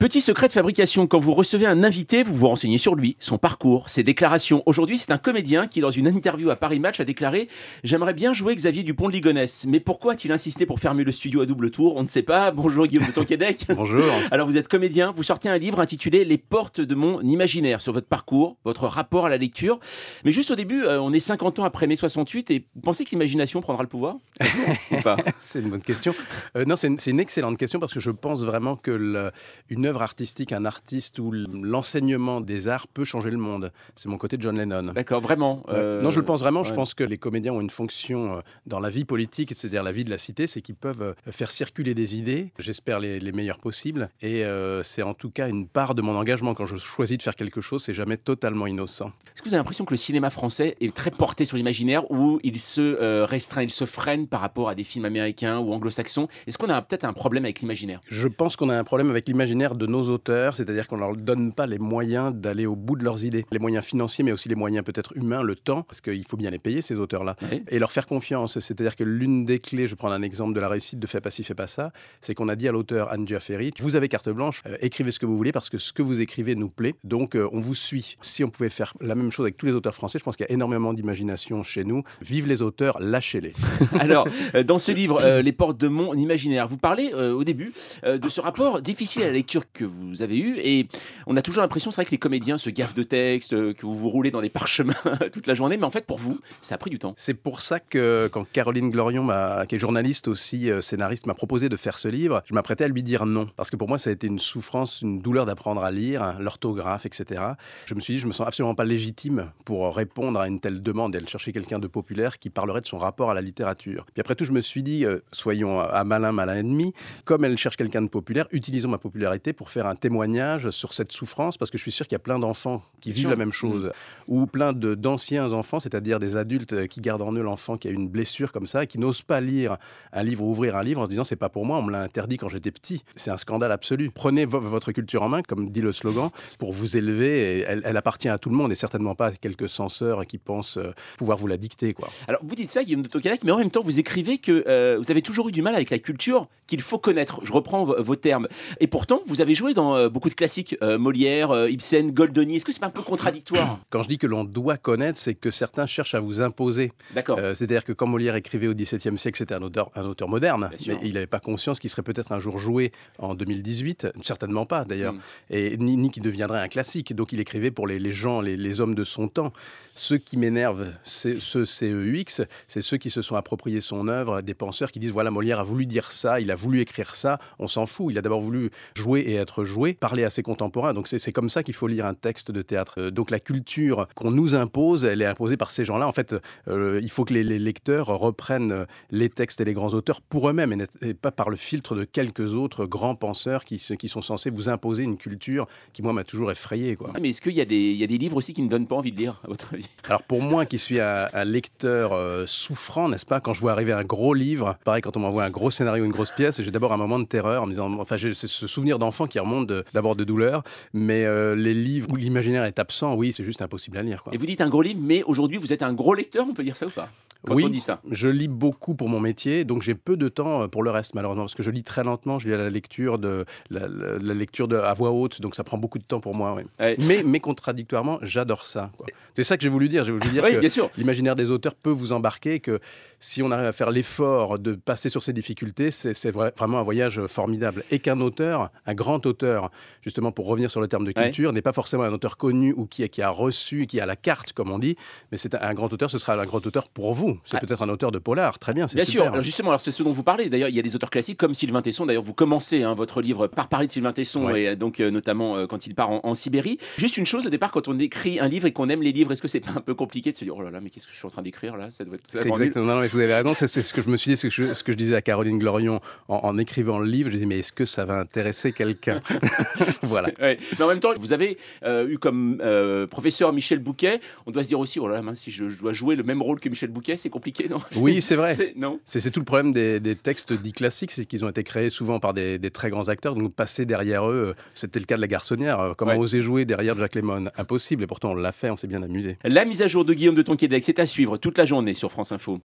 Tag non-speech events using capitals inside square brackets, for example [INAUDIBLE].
Petit secret de fabrication, quand vous recevez un invité, vous vous renseignez sur lui, son parcours, ses déclarations. Aujourd'hui, c'est un comédien qui, dans une interview à Paris Match, a déclaré « J'aimerais bien jouer Xavier Dupont de Ligonnès, mais pourquoi a-t-il insisté pour fermer le studio à double tour On ne sait pas. Bonjour Guillaume de québec [LAUGHS] Bonjour. [LAUGHS] Alors, vous êtes comédien, vous sortez un livre intitulé « Les portes de mon imaginaire » sur votre parcours, votre rapport à la lecture. Mais juste au début, euh, on est 50 ans après mai 68 et vous pensez que l'imagination prendra le pouvoir [LAUGHS] C'est une bonne question. Euh, non, c'est une, excellente question parce que je pense vraiment que le, une œuvre artistique, un artiste où l'enseignement des arts peut changer le monde. C'est mon côté de John Lennon. D'accord, vraiment. Euh, non, je le pense vraiment. Je pense que les comédiens ont une fonction euh, dans la vie politique, c'est-à-dire la vie de la cité, c'est qu'ils peuvent euh, faire circuler des idées, j'espère les, meilleures possibles. Et c'est en tout cas une part de mon engagement. Quand je choisis de faire quelque chose, c'est jamais totalement innocent. Est-ce que vous avez l'impression que le cinéma français est très porté sur l'imaginaire ou il se restreint, il se freine par rapport à des films américains ou anglo-saxons Est-ce qu'on a peut-être un problème avec l'imaginaire Je pense qu'on a un problème avec l'imaginaire de nos auteurs, c'est-à-dire qu'on ne leur donne pas les moyens d'aller au bout de leurs idées. Les moyens financiers, mais aussi les moyens peut-être humains, le temps, parce qu'il faut bien les payer, ces auteurs-là. Et leur faire confiance, c'est-à-dire que l'une des clés, je prends un exemple de la réussite de Fais pas ci, fais pas ça, c'est qu'on a dit à l'auteur Anja Ferry, vous avez carte blanche, euh, écrivez ce que vous voulez parce que ce que vous écrivez nous plaît, donc euh, on vous suit. Si on pouvait faire la même chose avec tous les auteurs français, je pense qu'il y a énormément d'imagination chez nous. Vive les auteurs, lâchez-les. [LAUGHS] Alors, euh, dans ce livre, Les portes de mon imaginaire, vous parlez au début de ce rapport difficile à la lecture que vous avez eu Et on a toujours l'impression, c'est vrai que les comédiens se gaffent de textes, euh, que vous vous roulez dans des parchemins [LAUGHS] toute la journée, mais en fait, pour vous, ça a pris du temps. C'est pour ça que quand Caroline Glorion, qui est journaliste aussi, euh, scénariste, m'a proposé de faire ce livre, je m'apprêtais à lui dire non. Parce que pour moi, ça a été une souffrance, une douleur d'apprendre à lire, hein, l'orthographe, etc. Je me suis dit, je me sens absolument pas légitime pour répondre à une telle demande et elle cherchait quelqu'un de populaire qui parlerait de son rapport à la littérature. Puis après tout, je me suis dit, euh, soyons à malin, malin ennemi comme elle cherche quelqu'un de populaire, utilisons ma popularité pour faire un témoignage sur cette souffrance, parce que je suis sûr qu'il y a plein d'enfants qui vivent la même chose, mm. ou plein d'anciens enfants, c'est-à-dire des adultes euh, qui gardent en eux l'enfant qui a une blessure comme ça, et qui n'osent pas lire un livre, ou ouvrir un livre en se disant c'est pas pour moi, on me l'a interdit quand j'étais petit. C'est un scandale absolu. Prenez votre culture en main, comme dit le slogan, pour vous élever. elle, appartient à tout le monde et certainement pas à quelques censeurs qui pensent euh, pouvoir vous la dicter. Quoi. Alors vous dites ça, Guillaume de mais en même temps vous écrivez que euh, vous avez toujours eu du mal avec la culture qu'il faut connaître. Je reprends vos termes. Et pourtant, vous avez joué dans euh, beaucoup de classiques, euh, Molière, euh, Ibsen, Goldoni. Est-ce que c'est pas un peu contradictoire [COUGHS] Quand je dis que l'on doit connaître, c'est que certains cherchent à vous imposer. D'accord. C'est-à-dire que quand Molière écrivait au XVIIe siècle, c'était un auteur, un auteur moderne, mais il n'avait pas conscience qu'il serait peut-être un jour joué en 2018, certainement pas d'ailleurs, hmm. et ni, qui qu'il deviendrait un classique. Donc il écrivait pour les, gens, les, hommes de son temps. Ce qui m'énervent, c'est ce CEUX, e c'est ceux qui se sont appropriés son œuvre, des penseurs qui disent voilà, Molière a voulu dire ça, il a voulu écrire ça, on s'en fout. Il a d'abord voulu jouer et être joué, parler à ses contemporains. Donc c'est comme ça qu'il faut lire un texte de théâtre. Euh, donc la culture qu'on nous impose, elle est imposée par ces gens-là. En fait, euh, il faut que les, lecteurs reprennent euh, les textes et les grands auteurs pour eux-mêmes et, pas par le filtre de quelques autres grands penseurs qui, qui sont censés vous imposer une culture qui, moi, m'a toujours effrayé. Quoi. Ah, mais est-ce qu'il y, a des livres aussi qui ne donnent pas envie de lire, à votre Alors pour moi, qui suis un, lecteur souffrant, n'est-ce pas, quand je vois arriver un gros livre, pareil, quand on m'envoie un gros scénario, une grosse pièce, j'ai d'abord un moment de terreur en me disant, enfin, j'ai ce souvenir d'enfant qui remonte d'abord de, douleur, mais euh, les livres où l'imaginaire est absent, oui, c'est juste impossible à lire. Et vous dites un gros livre, mais aujourd'hui, vous êtes un gros lecteur, on peut dire ça ou pas oui, dit ça Je lis beaucoup pour mon métier, donc j'ai peu de temps euh, pour le reste, malheureusement, parce que je lis très lentement, je lis à la lecture, de, la, lecture de, à voix haute, donc ça prend beaucoup de temps pour moi. Mais, mais contradictoirement, j'adore ça. C'est ça que j'ai voulu dire. J'ai voulu dire que l'imaginaire des auteurs peut vous embarquer, que si on arrive à faire l'effort de passer sur ces difficultés, c'est vraiment un voyage formidable. Et qu'un auteur, un grand auteur, justement pour revenir sur le terme de culture, n'est pas forcément un auteur connu ou qui, qui a reçu, qui a la carte, comme on dit, mais c'est un grand auteur, ce sera un grand auteur pour vous c'est ah. peut-être un auteur de polar, très bien. Bien sûr. Euh, justement, alors c'est ce dont vous parlez. D'ailleurs, il y a des auteurs classiques comme Sylvain Tesson. D'ailleurs, vous commencez hein, votre livre par parler de Sylvain Tesson et euh, donc euh, notamment quand il part en, Sibérie. Juste une chose au départ, quand on écrit un livre et qu'on aime les livres, est-ce que c'est un peu compliqué de se dire oh là là, mais qu'est-ce que je suis en train d'écrire là C'est exactement. Non, vous avez raison. C'est ce que je me suis dit, ce que je, disais à Caroline Glorion en, écrivant le livre. Je disais mais est-ce que ça va intéresser quelqu'un [LAUGHS] Voilà. Mais en même temps, vous avez eu comme professeur Michel Bouquet. On doit se dire aussi oh là là, si je dois jouer le même rôle que Michel Bouquet, c'est compliqué, non [LAUGHS] Oui, c'est vrai. C'est tout le problème des, textes dits classiques, c'est qu'ils ont été créés souvent par des, très grands acteurs, donc passer derrière eux, euh, c'était le cas de La Garçonnière. Euh, comment oser jouer derrière Jacques Lemmon Impossible, et pourtant on l'a fait, on s'est bien amusé. La mise à jour de Guillaume de Tonquédec, c'est à suivre toute la journée sur France Info.